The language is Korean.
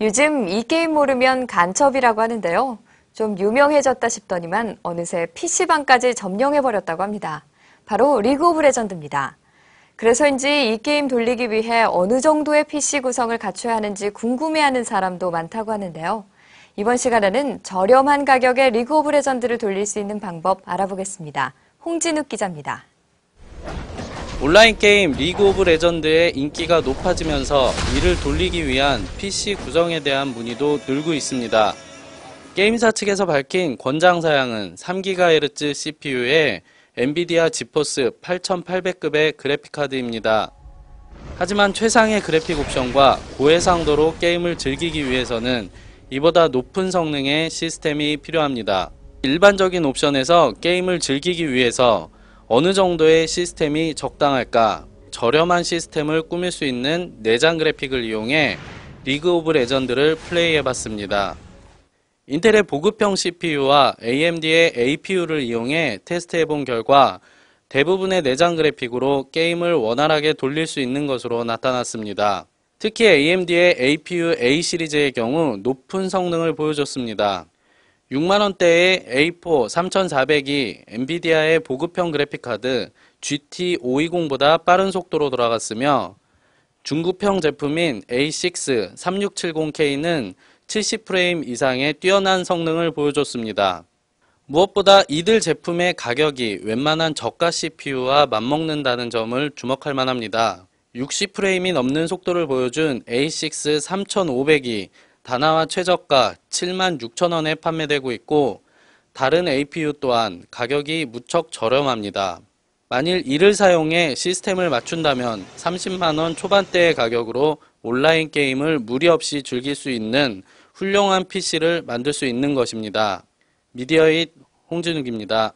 요즘 이 게임 모르면 간첩이라고 하는데요. 좀 유명해졌다 싶더니만 어느새 PC방까지 점령해버렸다고 합니다. 바로 리그 오브 레전드입니다. 그래서인지 이 게임 돌리기 위해 어느 정도의 PC 구성을 갖춰야 하는지 궁금해하는 사람도 많다고 하는데요. 이번 시간에는 저렴한 가격에 리그 오브 레전드를 돌릴 수 있는 방법 알아보겠습니다. 홍진욱 기자입니다. 온라인 게임 리그 오브 레전드의 인기가 높아지면서 이를 돌리기 위한 PC 구성에 대한 문의도 늘고 있습니다. 게임사 측에서 밝힌 권장 사양은 3GHz CPU에 엔비디아 지포스 8800급의 그래픽카드입니다. 하지만 최상의 그래픽 옵션과 고해상도로 게임을 즐기기 위해서는 이보다 높은 성능의 시스템이 필요합니다. 일반적인 옵션에서 게임을 즐기기 위해서 어느 정도의 시스템이 적당할까? 저렴한 시스템을 꾸밀 수 있는 내장 그래픽을 이용해 리그 오브 레전드를 플레이해봤습니다. 인텔의 보급형 CPU와 AMD의 APU를 이용해 테스트해본 결과 대부분의 내장 그래픽으로 게임을 원활하게 돌릴 수 있는 것으로 나타났습니다. 특히 AMD의 APU A 시리즈의 경우 높은 성능을 보여줬습니다. 6만원대의 A4 3400이 엔비디아의 보급형 그래픽카드 GT520보다 빠른 속도로 돌아갔으며 중급형 제품인 A6 3670K는 70프레임 이상의 뛰어난 성능을 보여줬습니다. 무엇보다 이들 제품의 가격이 웬만한 저가 CPU와 맞먹는다는 점을 주목할 만합니다. 60프레임이 넘는 속도를 보여준 A6 3500이 다나와 최저가 7 6 0 0 0원에 판매되고 있고 다른 APU 또한 가격이 무척 저렴합니다. 만일 이를 사용해 시스템을 맞춘다면 30만원 초반대의 가격으로 온라인 게임을 무리 없이 즐길 수 있는 훌륭한 PC를 만들 수 있는 것입니다. 미디어잇 홍진욱입니다.